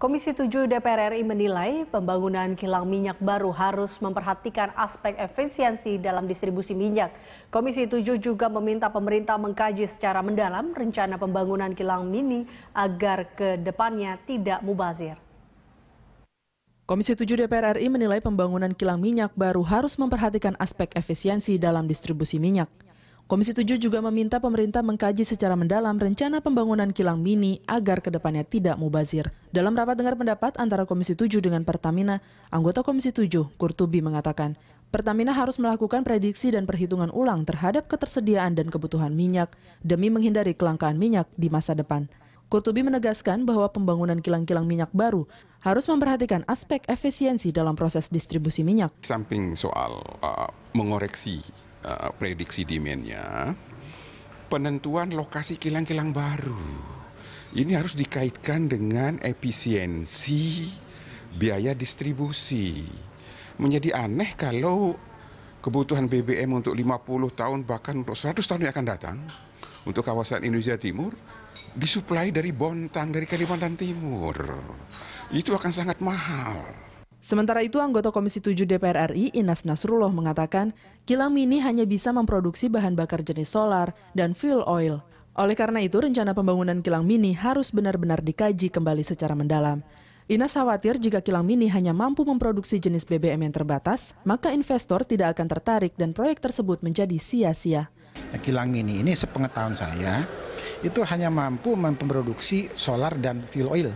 Komisi 7 DPR RI menilai pembangunan kilang minyak baru harus memperhatikan aspek efisiensi dalam distribusi minyak. Komisi 7 juga meminta pemerintah mengkaji secara mendalam rencana pembangunan kilang mini agar ke depannya tidak mubazir. Komisi 7 DPR RI menilai pembangunan kilang minyak baru harus memperhatikan aspek efisiensi dalam distribusi minyak. Komisi 7 juga meminta pemerintah mengkaji secara mendalam rencana pembangunan kilang mini agar kedepannya tidak mubazir. Dalam rapat dengar pendapat antara Komisi 7 dengan Pertamina, anggota Komisi 7, Kurtubi mengatakan, Pertamina harus melakukan prediksi dan perhitungan ulang terhadap ketersediaan dan kebutuhan minyak demi menghindari kelangkaan minyak di masa depan. Kurtubi menegaskan bahwa pembangunan kilang-kilang minyak baru harus memperhatikan aspek efisiensi dalam proses distribusi minyak. Samping soal uh, mengoreksi uh, prediksi demandnya penentuan lokasi kilang-kilang baru ini harus dikaitkan dengan efisiensi biaya distribusi. Menjadi aneh kalau kebutuhan BBM untuk 50 tahun bahkan untuk 100 tahun yang akan datang untuk kawasan Indonesia Timur disuplai dari Bontang dari Kalimantan Timur. Itu akan sangat mahal. Sementara itu, anggota Komisi 7 DPR RI Inas Nasrullah mengatakan, kilang mini hanya bisa memproduksi bahan bakar jenis solar dan fuel oil. Oleh karena itu, rencana pembangunan kilang mini harus benar-benar dikaji kembali secara mendalam. Inas khawatir jika kilang mini hanya mampu memproduksi jenis BBM yang terbatas, maka investor tidak akan tertarik dan proyek tersebut menjadi sia-sia. Nah, kilang mini ini sepengetahuan saya, itu hanya mampu memproduksi solar dan fuel oil.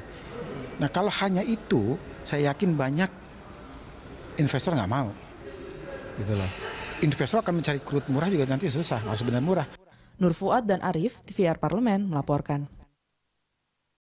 Nah kalau hanya itu, saya yakin banyak investor nggak mau gitu loh investor akan mencari kerut murah juga nanti susah nggak sebenarnya murah Nur Fuad dan Arif TVR Parlemen melaporkan